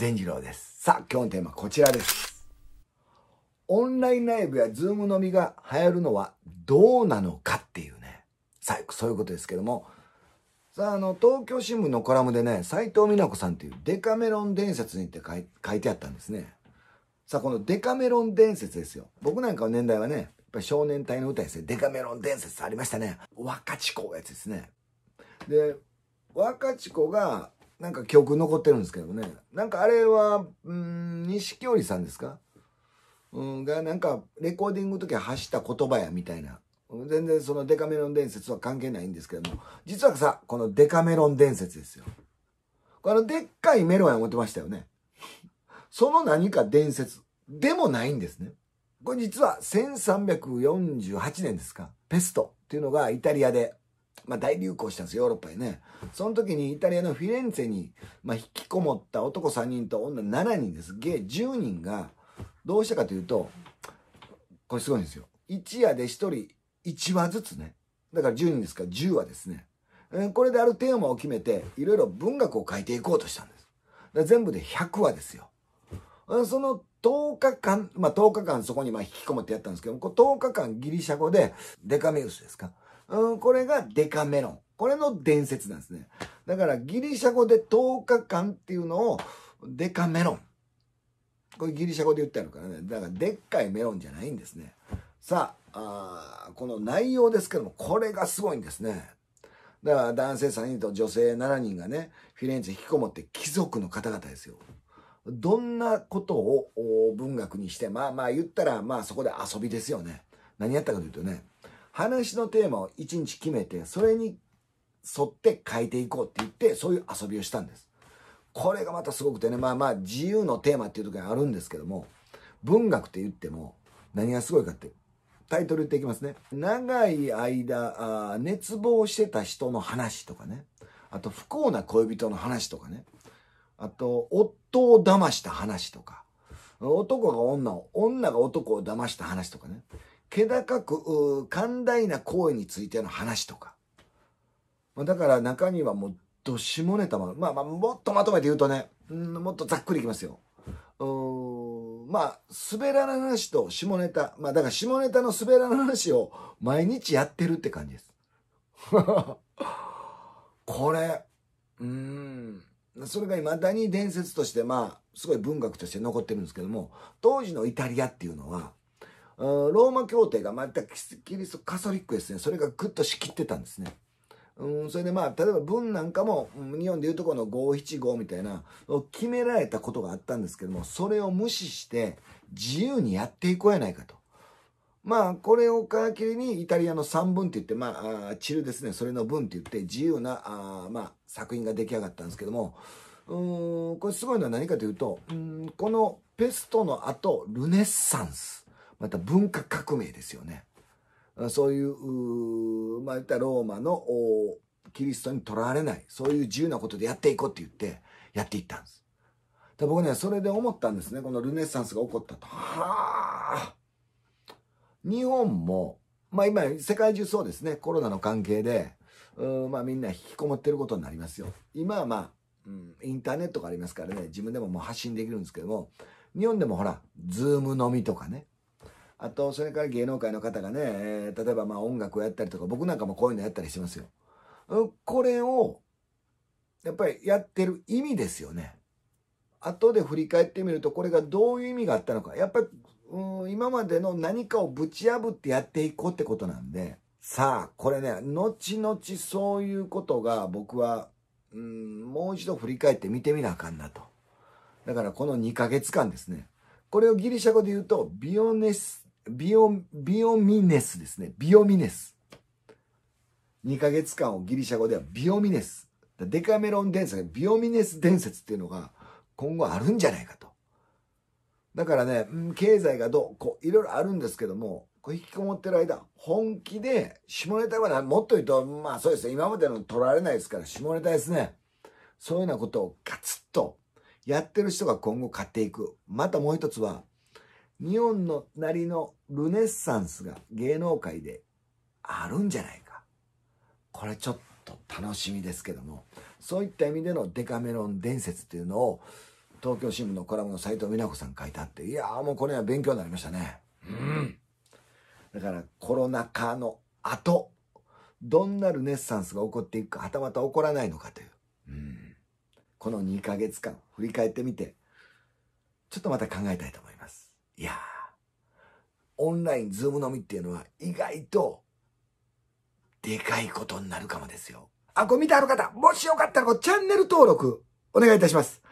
善次郎です。さあ、今日のテーマはこちらです。オンラインライブやズーム飲みが流行るのはどうなのかっていうね。最後、そういうことですけども。さあ、あの、東京新聞のコラムでね、斎藤美奈子さんっていうデカメロン伝説にって書いてあったんですね。さあ、このデカメロン伝説ですよ。僕なんかの年代はね、やっぱ少年隊の歌ですね。デカメロン伝説ありましたね。若ち子やつですね。で、若智子がなんか記憶残ってるんですけどね。なんかあれは、うん、錦織さんですかうん、がなんかレコーディングの時は発した言葉やみたいな。全然そのデカメロン伝説は関係ないんですけども、実はさ、このデカメロン伝説ですよ。このでっかいメロンや思ってましたよね。その何か伝説でもないんですね。これ実は1348年ですか。ペストっていうのがイタリアでまあ、大流行したんですヨーロッパへね。その時にイタリアのフィレンツェに、まあ、引きこもった男3人と女7人です。芸10人が、どうしたかというと、これすごいんですよ。一夜で1人1話ずつね。だから10人ですから10話ですね。これであるテーマを決めて、いろいろ文学を書いていこうとしたんです。全部で100話ですよ。その10日間、まあ、10日間そこにまあ引きこもってやったんですけど、こ10日間ギリシャ語で、デカミウスですかうん、これがデカメロン。これの伝説なんですね。だからギリシャ語で10日間っていうのをデカメロン。これギリシャ語で言ってあるからね。だからでっかいメロンじゃないんですね。さあ、あこの内容ですけども、これがすごいんですね。だから男性3人と女性7人がね、フィレンツェ引きこもって貴族の方々ですよ。どんなことを文学にして、まあまあ言ったら、まあそこで遊びですよね。何やったかというとね、話のテーマを1日決めて、それに沿って変えていこうって言って、そういう遊びをしたんです。これがまたすごくてね、まあまあ自由のテーマっていうところにあるんですけども、文学って言っても何がすごいかって、タイトル言っていきますね。長い間、あ熱望してた人の話とかね。あと、不幸な恋人の話とかね。あと、夫を騙した話とか。男が女を、女が男を騙した話とかね。気高く、寛大な行為についての話とか。まあ、だから中にはもう、どしもネタも、まあまあ、もっとまとめて言うとね、ん、もっとざっくりいきますよ。まあ、滑らな話と下ネタ。まあ、だから下ネタの滑らな話を毎日やってるって感じです。これ、うん。それが未だに伝説として、まあ、すごい文学として残ってるんですけども、当時のイタリアっていうのは、うん、ローマ協定がまたキリストカソリックですね。それがぐっと仕切ってたんですね。うん、それでまあ、例えば文なんかも、日本でいうとこの五七五みたいな、決められたことがあったんですけども、それを無視して自由にやっていこうやないかと。まあ、これを皮切りにイタリアの三文って言って、まあ、チルですね、それの文って言って自由な、あまあ、作品が出来上がったんですけども、うん、これすごいのは何かというと、うん、このペストの後、ルネッサンス。また文化革命ですよね。そういう、まあ、言ったローマのキリストにとらわれない、そういう自由なことでやっていこうって言って、やっていったんです。で僕ね、それで思ったんですね。このルネサンスが起こったと。はあ日本も、まあ今、世界中そうですね、コロナの関係で、まあみんな引きこもってることになりますよ。今はまあ、うん、インターネットがありますからね、自分でももう発信できるんですけども、日本でもほら、ズームのみとかね、あと、それから芸能界の方がね、えー、例えばまあ音楽をやったりとか、僕なんかもこういうのやったりしますよ。これを、やっぱりやってる意味ですよね。後で振り返ってみると、これがどういう意味があったのか。やっぱり、うん、今までの何かをぶち破ってやっていこうってことなんで、さあ、これね、後々そういうことが僕は、うん、もう一度振り返って見てみなあかんなと。だからこの2ヶ月間ですね。これをギリシャ語で言うと、ビオネスビオ、ビオミネスですね。ビオミネス。2ヶ月間をギリシャ語ではビオミネス。デカメロン伝説、ビオミネス伝説っていうのが今後あるんじゃないかと。だからね、経済がどう、こう、いろいろあるんですけども、こう引きこもってる間、本気で、下ネタはもっと言うと、まあそうですね、今までの取られないですから、下ネタですね。そういうようなことをガツッとやってる人が今後買っていく。またもう一つは、日本のなりのルネッサンスが芸能界であるんじゃないか。これちょっと楽しみですけども、そういった意味でのデカメロン伝説っていうのを、東京新聞のコラムの斎藤美奈子さん書いてあって、いやーもうこれは勉強になりましたね。うん。だからコロナ禍の後、どんなルネッサンスが起こっていくか、はたまた起こらないのかという。うん。この2ヶ月間、振り返ってみて、ちょっとまた考えたいと思います。いやオンライン、ズーム飲みっていうのは意外と、でかいことになるかもですよ。あ、れ見てある方、もしよかったらチャンネル登録、お願いいたします。